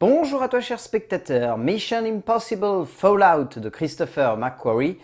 Bonjour à toi cher spectateur, Mission Impossible Fallout de Christopher McQuarrie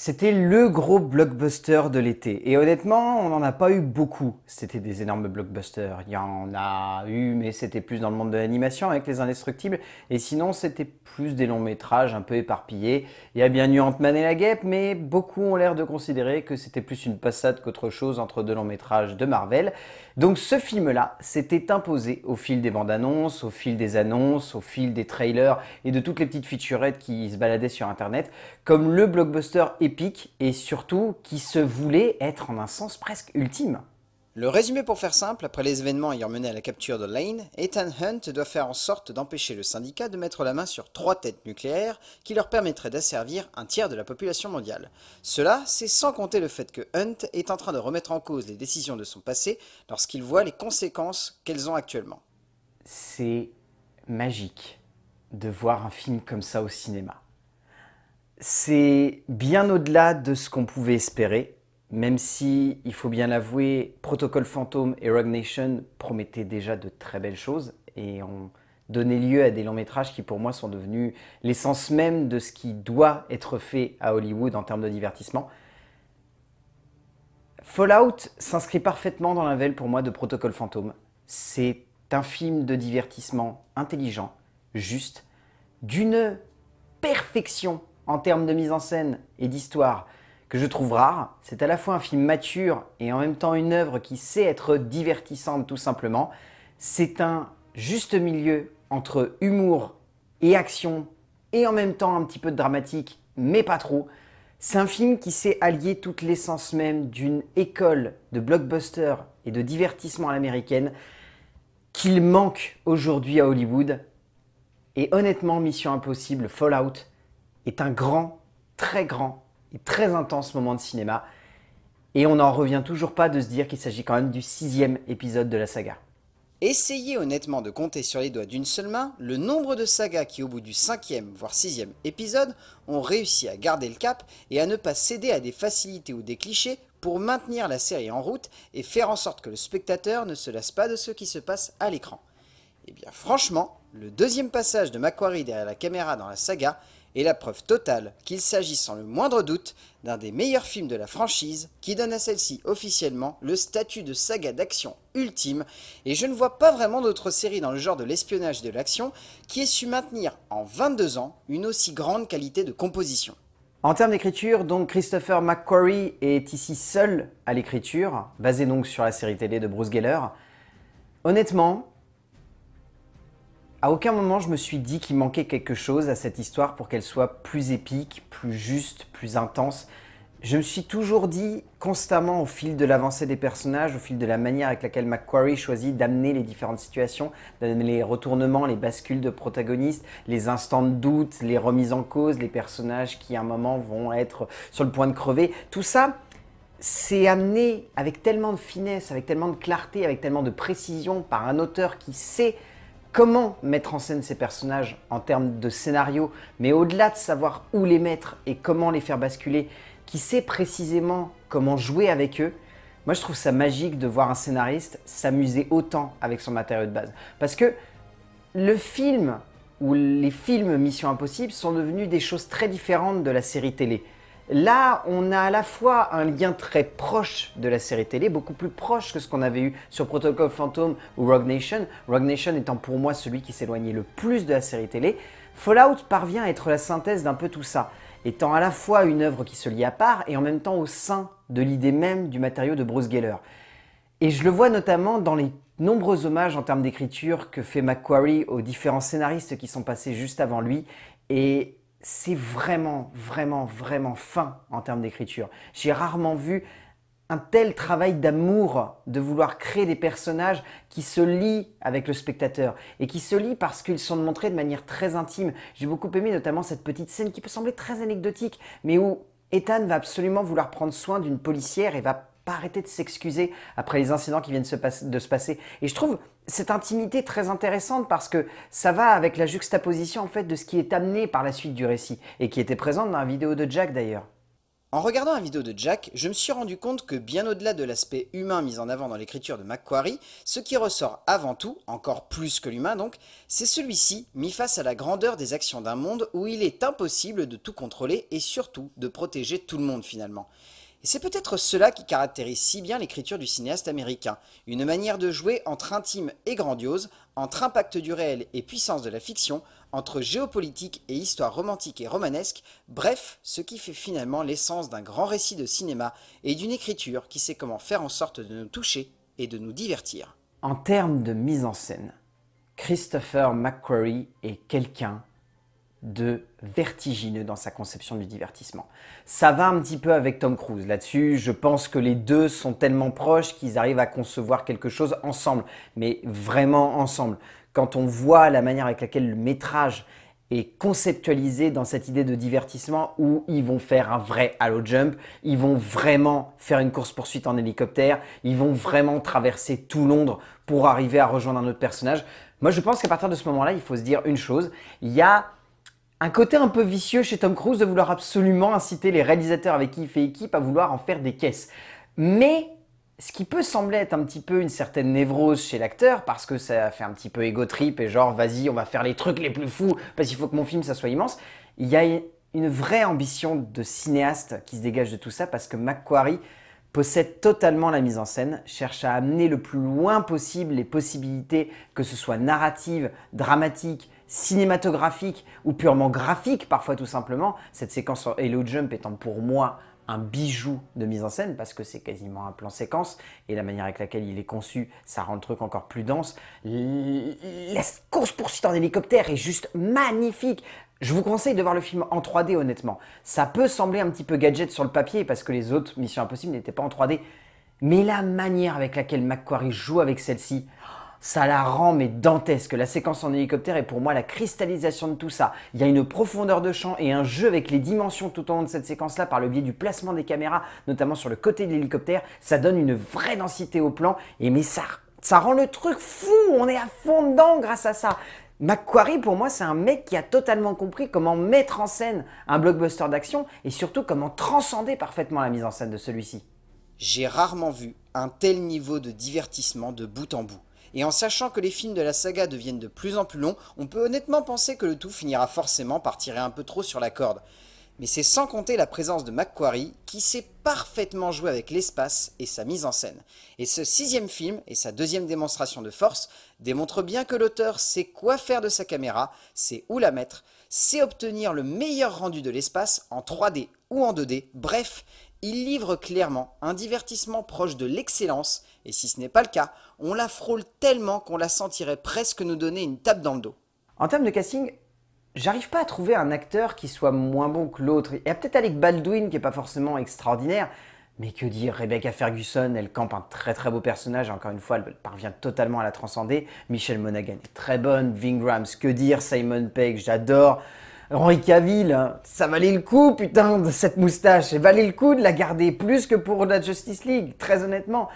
c'était le gros blockbuster de l'été. Et honnêtement, on n'en a pas eu beaucoup. C'était des énormes blockbusters. Il y en a eu, mais c'était plus dans le monde de l'animation avec Les Indestructibles. Et sinon, c'était plus des longs métrages un peu éparpillés. Il y a bien eu Ant-Man et la guêpe, mais beaucoup ont l'air de considérer que c'était plus une passade qu'autre chose entre deux longs métrages de Marvel. Donc ce film-là s'était imposé au fil des bandes annonces, au fil des annonces, au fil des trailers et de toutes les petites featurettes qui se baladaient sur Internet, comme le blockbuster et surtout qui se voulait être en un sens presque ultime. Le résumé pour faire simple, après les événements ayant mené à la capture de Lane, Ethan Hunt doit faire en sorte d'empêcher le syndicat de mettre la main sur trois têtes nucléaires qui leur permettraient d'asservir un tiers de la population mondiale. Cela, c'est sans compter le fait que Hunt est en train de remettre en cause les décisions de son passé lorsqu'il voit les conséquences qu'elles ont actuellement. C'est magique de voir un film comme ça au cinéma. C'est bien au-delà de ce qu'on pouvait espérer, même si, il faut bien l'avouer, Protocole Fantôme et Rogue Nation promettaient déjà de très belles choses et ont donné lieu à des longs métrages qui pour moi sont devenus l'essence même de ce qui doit être fait à Hollywood en termes de divertissement. Fallout s'inscrit parfaitement dans la velle, pour moi de Protocole Fantôme. C'est un film de divertissement intelligent, juste, d'une perfection en termes de mise en scène et d'histoire que je trouve rare. C'est à la fois un film mature et en même temps une œuvre qui sait être divertissante tout simplement. C'est un juste milieu entre humour et action et en même temps un petit peu de dramatique, mais pas trop. C'est un film qui sait allier toute l'essence même d'une école de blockbuster et de divertissement à l'américaine qu'il manque aujourd'hui à Hollywood. Et honnêtement, Mission Impossible, Fallout, est un grand, très grand et très intense moment de cinéma. Et on n'en revient toujours pas de se dire qu'il s'agit quand même du sixième épisode de la saga. Essayez honnêtement de compter sur les doigts d'une seule main le nombre de sagas qui, au bout du cinquième voire sixième épisode, ont réussi à garder le cap et à ne pas céder à des facilités ou des clichés pour maintenir la série en route et faire en sorte que le spectateur ne se lasse pas de ce qui se passe à l'écran. Et eh bien franchement, le deuxième passage de Macquarie derrière la caméra dans la saga est la preuve totale qu'il s'agit sans le moindre doute d'un des meilleurs films de la franchise qui donne à celle-ci officiellement le statut de saga d'action ultime et je ne vois pas vraiment d'autre série dans le genre de l'espionnage de l'action qui ait su maintenir en 22 ans une aussi grande qualité de composition. En termes d'écriture, donc Christopher McQuarrie est ici seul à l'écriture, basé donc sur la série télé de Bruce Geller. Honnêtement, à aucun moment je me suis dit qu'il manquait quelque chose à cette histoire pour qu'elle soit plus épique, plus juste, plus intense. Je me suis toujours dit constamment au fil de l'avancée des personnages, au fil de la manière avec laquelle Macquarie choisit d'amener les différentes situations, d'amener les retournements, les bascules de protagonistes, les instants de doute, les remises en cause, les personnages qui à un moment vont être sur le point de crever, tout ça, c'est amené avec tellement de finesse, avec tellement de clarté, avec tellement de précision par un auteur qui sait comment mettre en scène ces personnages en termes de scénario, mais au-delà de savoir où les mettre et comment les faire basculer, qui sait précisément comment jouer avec eux, moi je trouve ça magique de voir un scénariste s'amuser autant avec son matériau de base. Parce que le film ou les films Mission Impossible sont devenus des choses très différentes de la série télé. Là, on a à la fois un lien très proche de la série télé, beaucoup plus proche que ce qu'on avait eu sur Protocol Phantom ou Rogue Nation, Rogue Nation étant pour moi celui qui s'éloignait le plus de la série télé, Fallout parvient à être la synthèse d'un peu tout ça, étant à la fois une œuvre qui se lie à part et en même temps au sein de l'idée même du matériau de Bruce Geller. Et je le vois notamment dans les nombreux hommages en termes d'écriture que fait Macquarie aux différents scénaristes qui sont passés juste avant lui et c'est vraiment, vraiment, vraiment fin en termes d'écriture. J'ai rarement vu un tel travail d'amour de vouloir créer des personnages qui se lient avec le spectateur et qui se lient parce qu'ils sont montrés de manière très intime. J'ai beaucoup aimé notamment cette petite scène qui peut sembler très anecdotique, mais où Ethan va absolument vouloir prendre soin d'une policière et va arrêter de s'excuser après les incidents qui viennent de se passer. Et je trouve cette intimité très intéressante parce que ça va avec la juxtaposition en fait de ce qui est amené par la suite du récit et qui était présent dans la vidéo de Jack d'ailleurs. En regardant la vidéo de Jack, je me suis rendu compte que bien au-delà de l'aspect humain mis en avant dans l'écriture de Macquarie, ce qui ressort avant tout, encore plus que l'humain donc, c'est celui-ci mis face à la grandeur des actions d'un monde où il est impossible de tout contrôler et surtout de protéger tout le monde finalement. Et c'est peut-être cela qui caractérise si bien l'écriture du cinéaste américain, une manière de jouer entre intime et grandiose, entre impact du réel et puissance de la fiction, entre géopolitique et histoire romantique et romanesque, bref, ce qui fait finalement l'essence d'un grand récit de cinéma et d'une écriture qui sait comment faire en sorte de nous toucher et de nous divertir. En termes de mise en scène, Christopher McQuarrie est quelqu'un de vertigineux dans sa conception du divertissement. Ça va un petit peu avec Tom Cruise là-dessus. Je pense que les deux sont tellement proches qu'ils arrivent à concevoir quelque chose ensemble, mais vraiment ensemble. Quand on voit la manière avec laquelle le métrage est conceptualisé dans cette idée de divertissement où ils vont faire un vrai halo jump, ils vont vraiment faire une course-poursuite en hélicoptère, ils vont vraiment traverser tout Londres pour arriver à rejoindre un autre personnage. Moi, je pense qu'à partir de ce moment-là, il faut se dire une chose, il y a un côté un peu vicieux chez Tom Cruise de vouloir absolument inciter les réalisateurs avec qui il fait équipe à vouloir en faire des caisses. Mais ce qui peut sembler être un petit peu une certaine névrose chez l'acteur, parce que ça fait un petit peu égo trip et genre vas-y, on va faire les trucs les plus fous, parce qu'il faut que mon film ça soit immense, il y a une vraie ambition de cinéaste qui se dégage de tout ça, parce que Macquarie possède totalement la mise en scène, cherche à amener le plus loin possible les possibilités, que ce soit narrative, dramatique, cinématographique ou purement graphique, parfois tout simplement. Cette séquence en Hello Jump étant pour moi un bijou de mise en scène parce que c'est quasiment un plan séquence et la manière avec laquelle il est conçu, ça rend le truc encore plus dense. La course poursuite en hélicoptère est juste magnifique. Je vous conseille de voir le film en 3D honnêtement. Ça peut sembler un petit peu gadget sur le papier parce que les autres Missions Impossibles n'étaient pas en 3D, mais la manière avec laquelle McQuarrie joue avec celle-ci, ça la rend mais dantesque. La séquence en hélicoptère est pour moi la cristallisation de tout ça. Il y a une profondeur de champ et un jeu avec les dimensions tout au long de cette séquence-là par le biais du placement des caméras, notamment sur le côté de l'hélicoptère. Ça donne une vraie densité au plan et mais ça, ça rend le truc fou. On est à fond dedans grâce à ça. Macquarie, pour moi, c'est un mec qui a totalement compris comment mettre en scène un blockbuster d'action et surtout comment transcender parfaitement la mise en scène de celui-ci. J'ai rarement vu un tel niveau de divertissement de bout en bout. Et en sachant que les films de la saga deviennent de plus en plus longs, on peut honnêtement penser que le tout finira forcément par tirer un peu trop sur la corde. Mais c'est sans compter la présence de Macquarie, qui sait parfaitement jouer avec l'espace et sa mise en scène. Et ce sixième film, et sa deuxième démonstration de force, démontre bien que l'auteur sait quoi faire de sa caméra, sait où la mettre, sait obtenir le meilleur rendu de l'espace en 3D ou en 2D, bref, il livre clairement un divertissement proche de l'excellence, et si ce n'est pas le cas, on la frôle tellement qu'on la sentirait presque nous donner une tape dans le dos. En termes de casting, j'arrive pas à trouver un acteur qui soit moins bon que l'autre. Et y peut-être avec Baldwin qui n'est pas forcément extraordinaire, mais que dire, Rebecca Ferguson, elle campe un très très beau personnage, encore une fois, elle parvient totalement à la transcender. Michelle Monaghan est très bonne, Vingrams, que dire, Simon Pegg, j'adore. Henri Cavill, hein. ça valait le coup, putain, de cette moustache. et valait le coup de la garder plus que pour la Justice League, très honnêtement.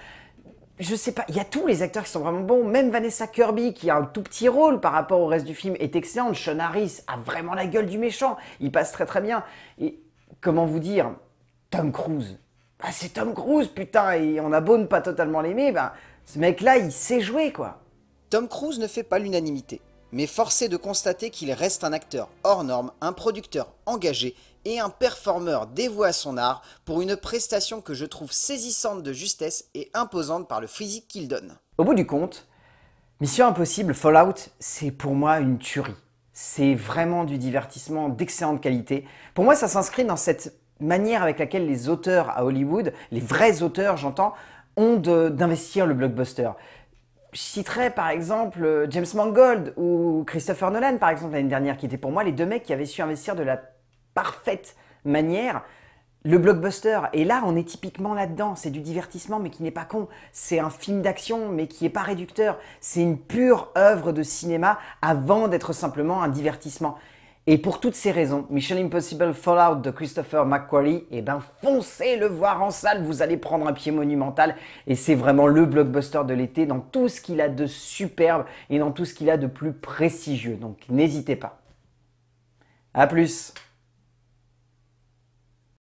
Je sais pas, il y a tous les acteurs qui sont vraiment bons. Même Vanessa Kirby, qui a un tout petit rôle par rapport au reste du film, est excellente. Sean Harris a vraiment la gueule du méchant. Il passe très très bien. Et comment vous dire Tom Cruise. Bah, c'est Tom Cruise, putain, et on a beau ne pas totalement l'aimer, ben ce mec-là, il sait jouer, quoi. Tom Cruise ne fait pas l'unanimité mais forcé de constater qu'il reste un acteur hors norme, un producteur engagé et un performeur dévoué à son art pour une prestation que je trouve saisissante de justesse et imposante par le physique qu'il donne. Au bout du compte, Mission Impossible Fallout, c'est pour moi une tuerie. C'est vraiment du divertissement d'excellente qualité. Pour moi, ça s'inscrit dans cette manière avec laquelle les auteurs à Hollywood, les vrais auteurs j'entends, ont d'investir le blockbuster je citerai par exemple euh, James Mangold ou Christopher Nolan, par exemple, l'année dernière, qui étaient pour moi les deux mecs qui avaient su investir de la parfaite manière le blockbuster. Et là, on est typiquement là-dedans. C'est du divertissement, mais qui n'est pas con. C'est un film d'action, mais qui n'est pas réducteur. C'est une pure œuvre de cinéma avant d'être simplement un divertissement. Et pour toutes ces raisons, Michel Impossible Fallout de Christopher McQuarrie, eh ben foncez le voir en salle, vous allez prendre un pied monumental et c'est vraiment le blockbuster de l'été dans tout ce qu'il a de superbe et dans tout ce qu'il a de plus prestigieux. Donc n'hésitez pas. À plus.